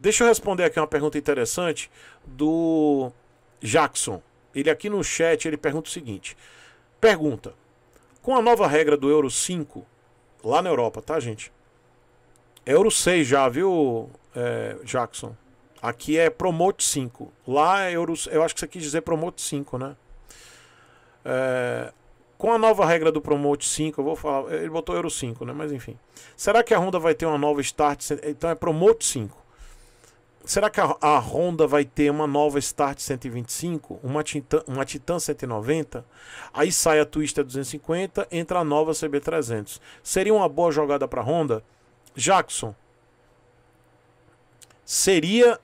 Deixa eu responder aqui uma pergunta interessante do Jackson. Ele aqui no chat, ele pergunta o seguinte. Pergunta. Com a nova regra do Euro 5, lá na Europa, tá, gente? É Euro 6 já, viu, é, Jackson? Aqui é Promote 5. Lá é Euro... Eu acho que você quis dizer Promote 5, né? É, com a nova regra do Promote 5, eu vou falar, ele botou Euro 5, né? Mas enfim. Será que a Honda vai ter uma nova start? Então é Promote 5. Será que a, a, Honda vai ter uma nova Start 125, uma Titan, uma Titan 190? Aí sai a Twister 250, entra a nova CB300. Seria uma boa jogada para a Honda? Jackson, seria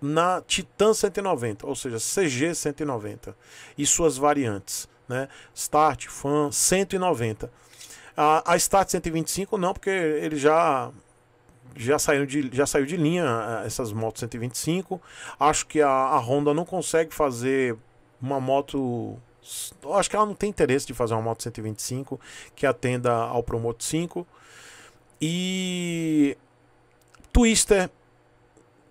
na Titan 190, ou seja, CG 190 e suas variantes, né? Start, Fan 190. A, a Start 125 não, porque ele já já saiu de, já saiu de linha eh, essas motos 125. Acho que a, a Honda não consegue fazer uma moto acho que ela não tem interesse de fazer uma moto 125 que atenda ao Promoto 5. E Twister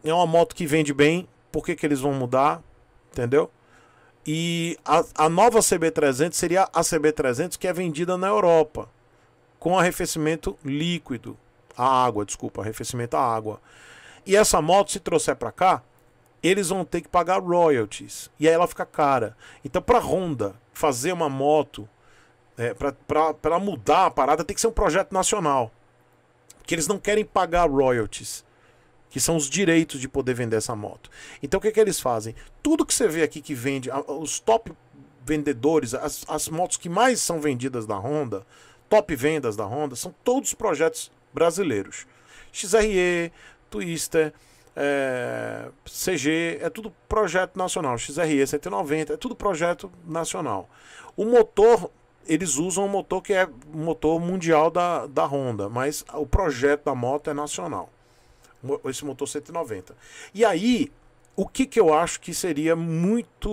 é uma moto que vende bem, por que, que eles vão mudar? Entendeu? E a, a nova CB300 seria a CB300 que é vendida na Europa com arrefecimento líquido a água, desculpa, arrefecimento à água. E essa moto se trouxer para cá, eles vão ter que pagar royalties. E aí ela fica cara. Então, para Honda fazer uma moto, é, para mudar a parada, tem que ser um projeto nacional. Porque eles não querem pagar royalties, que são os direitos de poder vender essa moto. Então, o que, é que eles fazem? Tudo que você vê aqui que vende, os top vendedores, as, as motos que mais são vendidas da Honda, top vendas da Honda, são todos projetos brasileiros. XRE, Twister, é, CG, é tudo projeto nacional. XRE 190, é tudo projeto nacional. O motor, eles usam um motor que é motor mundial da, da Honda, mas o projeto da moto é nacional. Esse motor 190. E aí, o que, que eu acho que seria muito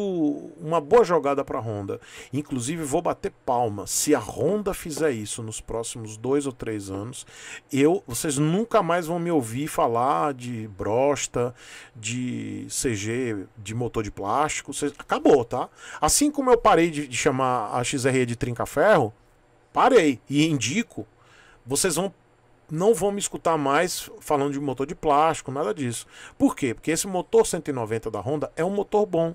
uma boa jogada para a Honda. Inclusive, vou bater palma. Se a Honda fizer isso nos próximos dois ou três anos, eu vocês nunca mais vão me ouvir falar de brosta, de CG, de motor de plástico. Vocês, acabou, tá? Assim como eu parei de, de chamar a XRE de trinca-ferro, parei e indico. Vocês vão não vão me escutar mais falando de motor de plástico, nada disso. Por quê? Porque esse motor 190 da Honda é um motor bom.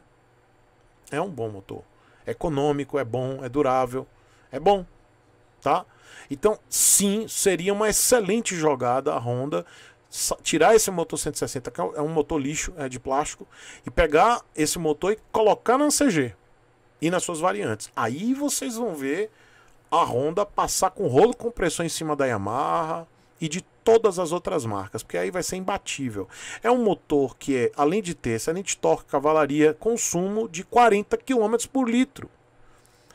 É um bom motor. É econômico, é bom, é durável, é bom, tá? Então, sim, seria uma excelente jogada a Honda tirar esse motor 160, que é, é um motor lixo, é de plástico, e pegar esse motor e colocar na CG e nas suas variantes. Aí vocês vão ver a Honda passar com rolo compressor em cima da Yamaha, e de todas as outras marcas, porque aí vai ser imbatível. É um motor que é, além de ter excelente torque, cavalaria, consumo de 40 km por litro.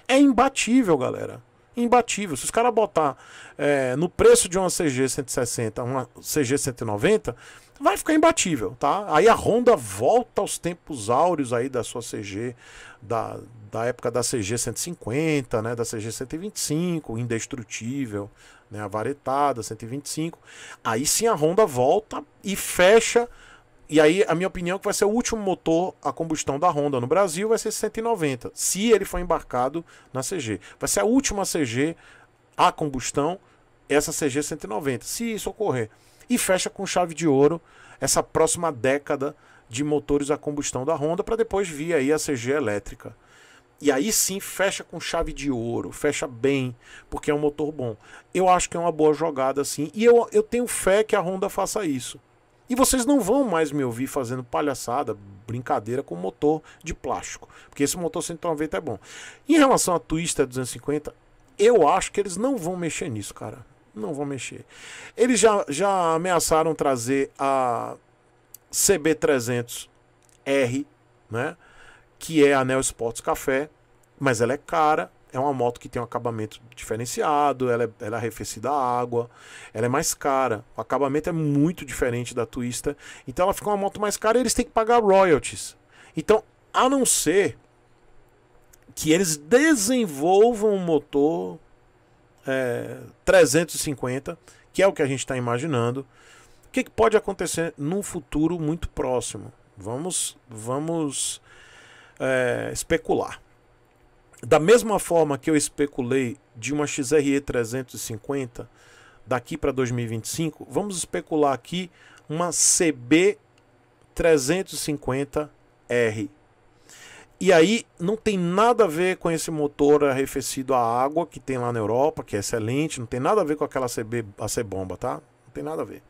É imbatível, galera. Imbatível. Se os caras botar é, no preço de uma CG 160, uma CG 190, vai ficar imbatível, tá? Aí a Honda volta aos tempos áureos aí da sua CG, da, da época da CG 150, né? Da CG 125, indestrutível, né, a varetada, 125. Aí sim a Honda volta e fecha. E aí a minha opinião é que vai ser o último motor a combustão da Honda no Brasil vai ser 190, se ele for embarcado na CG. Vai ser a última CG a combustão essa CG 190, se isso ocorrer. E fecha com chave de ouro essa próxima década de motores a combustão da Honda para depois vir aí a CG elétrica. E aí sim fecha com chave de ouro, fecha bem, porque é um motor bom. Eu acho que é uma boa jogada assim. E eu, eu tenho fé que a Honda faça isso. E vocês não vão mais me ouvir fazendo palhaçada, brincadeira com motor de plástico, porque esse motor 190 é bom. Em relação à Twister 250, eu acho que eles não vão mexer nisso, cara. Não vão mexer. Eles já, já ameaçaram trazer a CB300R, né? que é a Neo Sports Café, mas ela é cara, é uma moto que tem um acabamento diferenciado, ela é, ela é arrefecida a água, ela é mais cara, o acabamento é muito diferente da Twister, então ela fica uma moto mais cara e eles têm que pagar royalties. Então, a não ser que eles desenvolvam um motor é, 350, que é o que a gente está imaginando, o que, que pode acontecer num futuro muito próximo? Vamos, vamos é, especular. Da mesma forma que eu especulei de uma XRE 350 daqui para 2025, vamos especular aqui uma CB 350R. E aí não tem nada a ver com esse motor arrefecido a água que tem lá na Europa, que é excelente, não tem nada a ver com aquela CB, a C bomba, tá? Não tem nada a ver.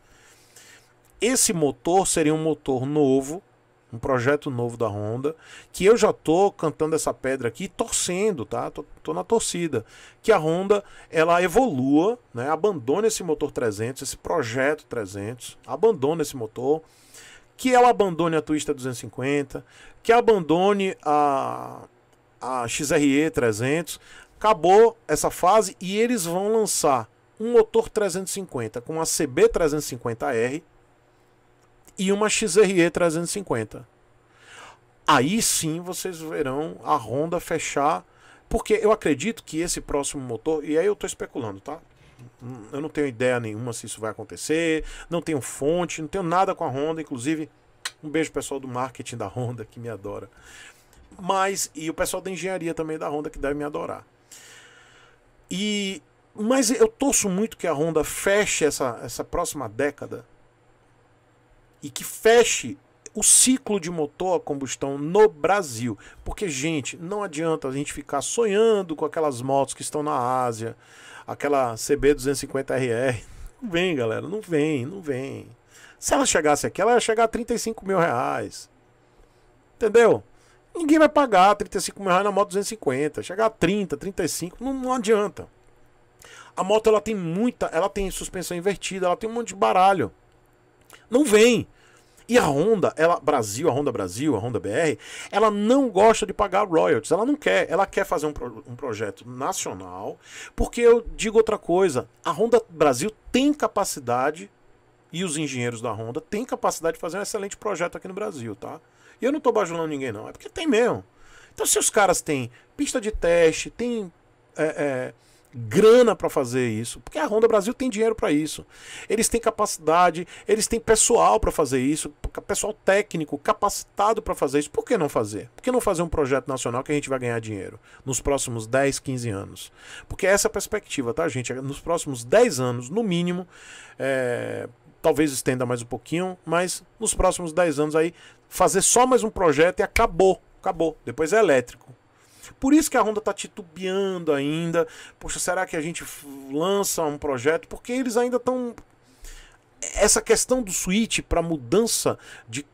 Esse motor seria um motor novo um projeto novo da Honda, que eu já tô cantando essa pedra aqui, torcendo, tá? Tô, tô, na torcida, que a Honda ela evolua, né? Abandone esse motor 300, esse projeto 300, abandone esse motor, que ela abandone a Twister 250, que abandone a a XRE 300. Acabou essa fase e eles vão lançar um motor 350 com a CB 350R e uma XRE 350. Aí sim vocês verão a Honda fechar, porque eu acredito que esse próximo motor, e aí eu estou especulando, tá? Eu não tenho ideia nenhuma se isso vai acontecer, não tenho fonte, não tenho nada com a Honda, inclusive um beijo pessoal do marketing da Honda que me adora. Mas e o pessoal da engenharia também da Honda que deve me adorar. E mas eu torço muito que a Honda feche essa, essa próxima década e que feche o ciclo de motor a combustão no Brasil. Porque, gente, não adianta a gente ficar sonhando com aquelas motos que estão na Ásia, aquela CB250RR. Não vem, galera, não vem, não vem. Se ela chegasse aqui, ela ia chegar a 35 mil reais. Entendeu? Ninguém vai pagar 35 mil reais na moto 250. Chegar a 30, 35, não, não adianta. A moto ela tem muita, ela tem suspensão invertida, ela tem um monte de baralho. Não vem. E a Honda, ela, Brasil, a Honda Brasil, a Honda BR, ela não gosta de pagar royalties, ela não quer. Ela quer fazer um, pro, um projeto nacional, porque eu digo outra coisa: a Honda Brasil tem capacidade, e os engenheiros da Honda têm capacidade de fazer um excelente projeto aqui no Brasil, tá? E eu não tô bajulando ninguém, não, é porque tem mesmo. Então, se os caras têm pista de teste, tem. É, é, grana para fazer isso, porque a Honda Brasil tem dinheiro para isso. Eles têm capacidade, eles têm pessoal para fazer isso, pessoal técnico capacitado para fazer isso. Por que não fazer? Por que não fazer um projeto nacional que a gente vai ganhar dinheiro nos próximos 10, 15 anos? Porque essa é a perspectiva, tá, gente? Nos próximos 10 anos, no mínimo, é... talvez estenda mais um pouquinho, mas nos próximos 10 anos aí fazer só mais um projeto e acabou, acabou. Depois é elétrico. Por isso que a Honda está titubeando ainda. Poxa, será que a gente lança um projeto? Porque eles ainda estão. Essa questão do switch para mudança de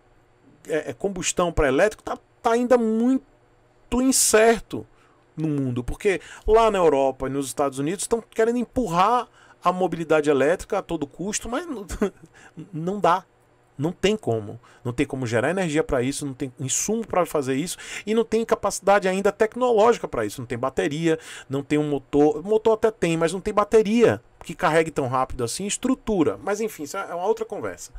é, é combustão para elétrico está tá ainda muito incerto no mundo, porque lá na Europa e nos Estados Unidos estão querendo empurrar a mobilidade elétrica a todo custo, mas não, não dá. Não tem como. Não tem como gerar energia para isso, não tem insumo para fazer isso e não tem capacidade ainda tecnológica para isso. Não tem bateria, não tem um motor. Motor até tem, mas não tem bateria que carregue tão rápido assim, estrutura. Mas enfim, isso é uma outra conversa.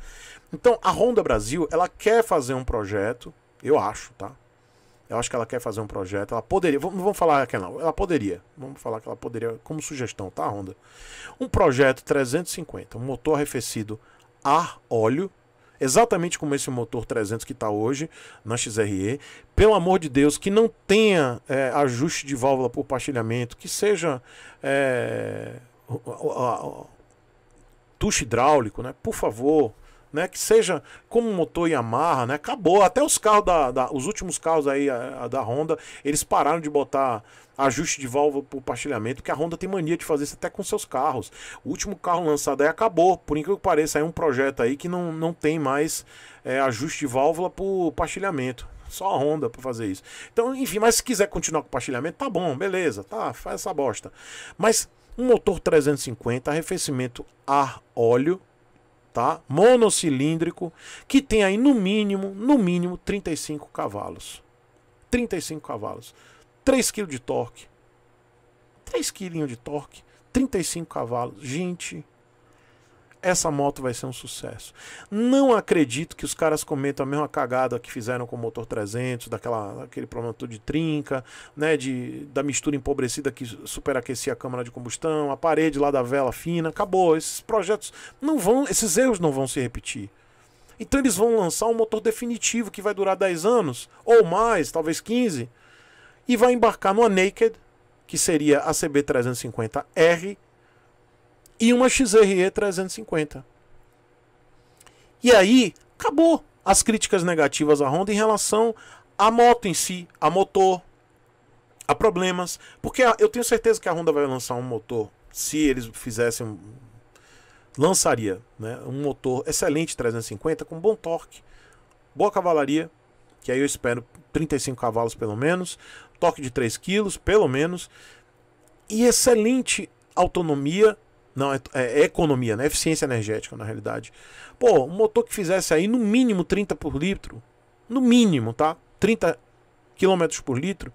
Então, a Honda Brasil, ela quer fazer um projeto, eu acho, tá? Eu acho que ela quer fazer um projeto. Ela poderia. Vamos, vamos falar que não. Ela poderia. Vamos falar que ela poderia, como sugestão, tá, Honda? Um projeto 350, um motor arrefecido a óleo exatamente como esse motor 300 que está hoje na XRE. Pelo amor de Deus, que não tenha é, ajuste de válvula por partilhamento, que seja é, tucho hidráulico, né? Por favor, né? Que seja como motor Yamaha, né? Acabou. Até os carros da, da os últimos carros aí a, a da Honda, eles pararam de botar ajuste de válvula por partilhamento, que a Honda tem mania de fazer isso até com seus carros. O último carro lançado aí acabou, por incrível que pareça, é um projeto aí que não, não tem mais é, ajuste de válvula por partilhamento. Só a Honda para fazer isso. Então, enfim, mas se quiser continuar com partilhamento, tá bom, beleza, tá, faz essa bosta. Mas um motor 350, arrefecimento ar, óleo, tá? Monocilíndrico, que tem aí no mínimo, no mínimo 35 cavalos. 35 cavalos. 3 kg de torque. 3 kg de torque, 35 cavalos. Gente, essa moto vai ser um sucesso. Não acredito que os caras cometam a mesma cagada que fizeram com o motor 300, daquela, daquele problema todo de trinca, né, de, da mistura empobrecida que superaquecia a câmara de combustão, a parede lá da vela fina, acabou. Esses projetos não vão, esses erros não vão se repetir. Então eles vão lançar um motor definitivo que vai durar 10 anos ou mais, talvez 15, e vai embarcar numa Naked, que seria a CB350R e uma XRE 350. E aí, acabou as críticas negativas à Honda em relação à moto em si, a motor, a problemas. Porque eu tenho certeza que a Honda vai lançar um motor, se eles fizessem. Lançaria né, um motor excelente 350 com bom torque, boa cavalaria, que aí eu espero 35 cavalos pelo menos, torque de 3 kg pelo menos, e excelente autonomia não, é, é economia, né? Eficiência energética, na realidade. Pô, um motor que fizesse aí no mínimo 30 por litro, no mínimo, tá? 30 km por litro,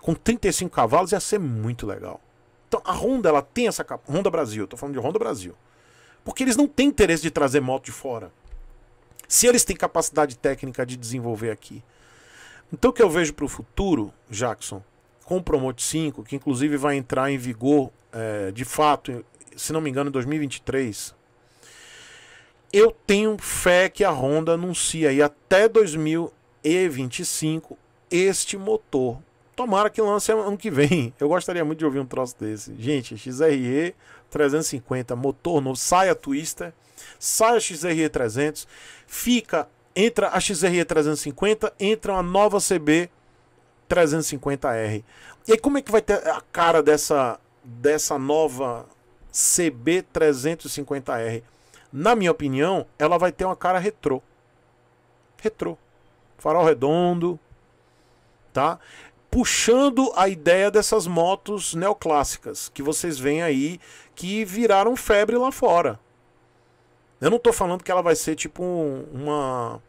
com 35 cavalos, ia ser muito legal. Então a Honda, ela tem essa capacidade. Honda Brasil, tô falando de Honda Brasil. Porque eles não têm interesse de trazer moto de fora. Se eles têm capacidade técnica de desenvolver aqui. Então o que eu vejo para o futuro, Jackson, com o Promote 5, que inclusive vai entrar em vigor é, de fato se não me engano, em 2023. Eu tenho fé que a Honda anuncia aí até 2025 este motor. Tomara que lance ano que vem. Eu gostaria muito de ouvir um troço desse. Gente, XRE 350, motor novo, sai a Twister, a XRE 300, fica, entra a XRE 350, entra uma nova CB 350R. E aí como é que vai ter a cara dessa dessa nova CB350R. Na minha opinião, ela vai ter uma cara retrô. Retrô. Farol redondo, tá? Puxando a ideia dessas motos neoclássicas que vocês veem aí que viraram febre lá fora. Eu não tô falando que ela vai ser tipo uma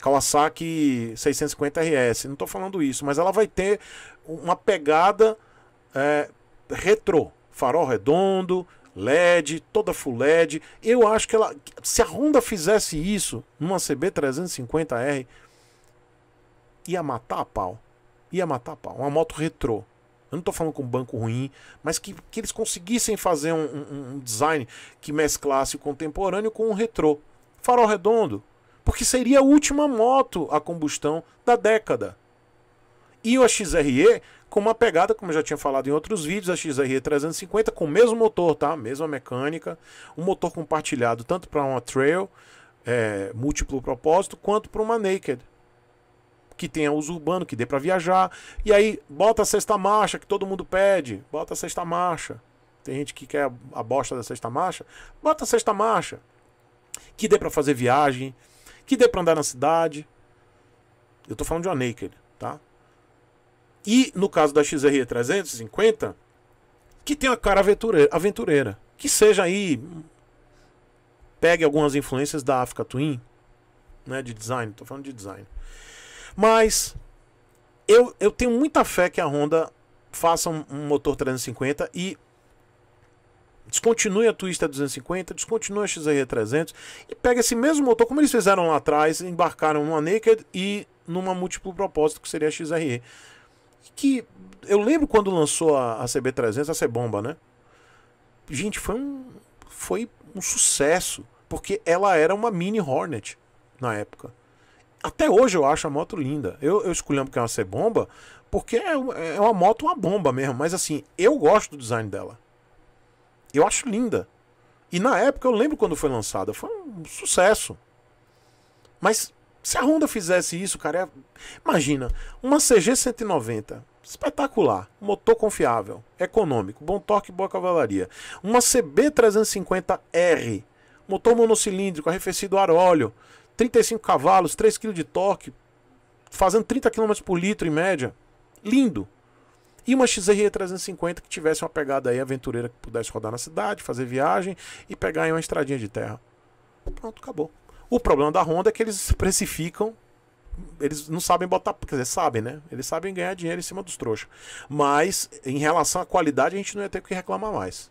Kawasaki 650 RS, não tô falando isso, mas ela vai ter uma pegada é, retrô, farol redondo, LED, toda full LED. Eu acho que ela. Se a Honda fizesse isso numa CB350R, ia matar a pau. Ia matar a pau. Uma moto retrô. Eu não estou falando com banco ruim, mas que, que eles conseguissem fazer um, um, um design que mesclasse o contemporâneo com o retrô. Farol redondo. Porque seria a última moto a combustão da década. E a XRE com uma pegada, como eu já tinha falado em outros vídeos, a XRE 350 com o mesmo motor, tá? Mesma mecânica, um motor compartilhado tanto para uma trail é, múltiplo propósito quanto para uma naked que tenha uso urbano, que dê para viajar. E aí bota a sexta marcha que todo mundo pede, bota a sexta marcha. Tem gente que quer a bosta da sexta marcha, bota a sexta marcha que dê para fazer viagem, que dê para andar na cidade. Eu tô falando de uma naked. E no caso da XRE 350 que tem uma cara aventureira, aventureira, que seja aí pegue algumas influências da Africa Twin, né, de design, tô falando de design. Mas eu, eu tenho muita fé que a Honda faça um, um motor 350 e descontinue a Twister 250, descontinue a XRE 300 e pega esse mesmo motor como eles fizeram lá atrás, embarcaram numa Naked e numa múltiplo propósito que seria a XRE que eu lembro quando lançou a, a CB300, a C-Bomba, né? Gente, foi um, foi um sucesso, porque ela era uma mini Hornet na época. Até hoje eu acho a moto linda. Eu, eu escolhendo porque é uma C-Bomba, porque é, é uma moto, uma bomba mesmo. Mas assim, eu gosto do design dela. Eu acho linda. E na época eu lembro quando foi lançada, foi um sucesso. Mas se a Honda fizesse isso, cara, é- imagina, uma CG 190, espetacular, motor confiável, econômico, bom torque, boa cavalaria. Uma CB 350R, motor monocilíndrico, arrefecido ar óleo, 35 cavalos, 3 kg de torque, fazendo 30 km por litro em média. Lindo. E uma XRE 350 que tivesse uma pegada aí aventureira que pudesse rodar na cidade, fazer viagem e pegar aí uma estradinha de terra. Pronto, acabou. O problema da Honda é que eles precificam. Eles não sabem botar. Quer dizer, sabem, né? Eles sabem ganhar dinheiro em cima dos trouxas. Mas, em relação à qualidade, a gente não ia ter o que reclamar mais.